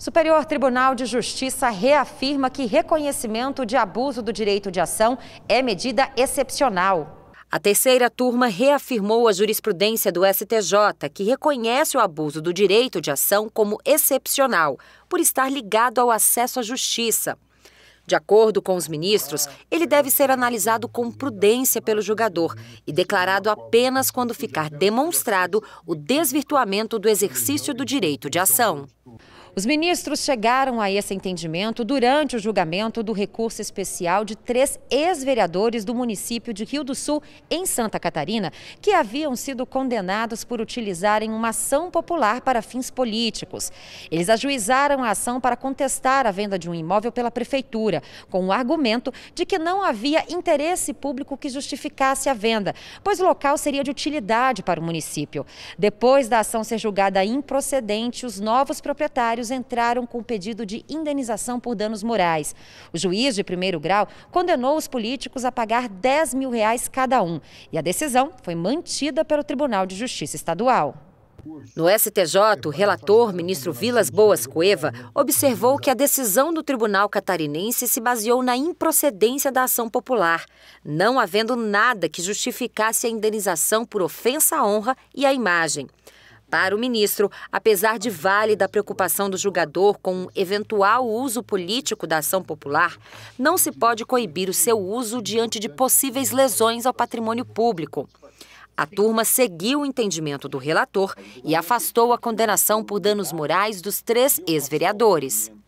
Superior Tribunal de Justiça reafirma que reconhecimento de abuso do direito de ação é medida excepcional. A terceira turma reafirmou a jurisprudência do STJ, que reconhece o abuso do direito de ação como excepcional, por estar ligado ao acesso à justiça. De acordo com os ministros, ele deve ser analisado com prudência pelo julgador e declarado apenas quando ficar demonstrado o desvirtuamento do exercício do direito de ação. Os ministros chegaram a esse entendimento durante o julgamento do recurso especial de três ex-vereadores do município de Rio do Sul, em Santa Catarina, que haviam sido condenados por utilizarem uma ação popular para fins políticos. Eles ajuizaram a ação para contestar a venda de um imóvel pela prefeitura, com o argumento de que não havia interesse público que justificasse a venda, pois o local seria de utilidade para o município. Depois da ação ser julgada improcedente, os novos proprietários entraram com pedido de indenização por danos morais. O juiz de primeiro grau condenou os políticos a pagar 10 mil reais cada um. E a decisão foi mantida pelo Tribunal de Justiça Estadual. No STJ, o relator, ministro Vilas Boas Cueva, observou que a decisão do tribunal catarinense se baseou na improcedência da ação popular, não havendo nada que justificasse a indenização por ofensa à honra e à imagem. Para o ministro, apesar de válida a preocupação do julgador com um eventual uso político da ação popular, não se pode coibir o seu uso diante de possíveis lesões ao patrimônio público. A turma seguiu o entendimento do relator e afastou a condenação por danos morais dos três ex-vereadores.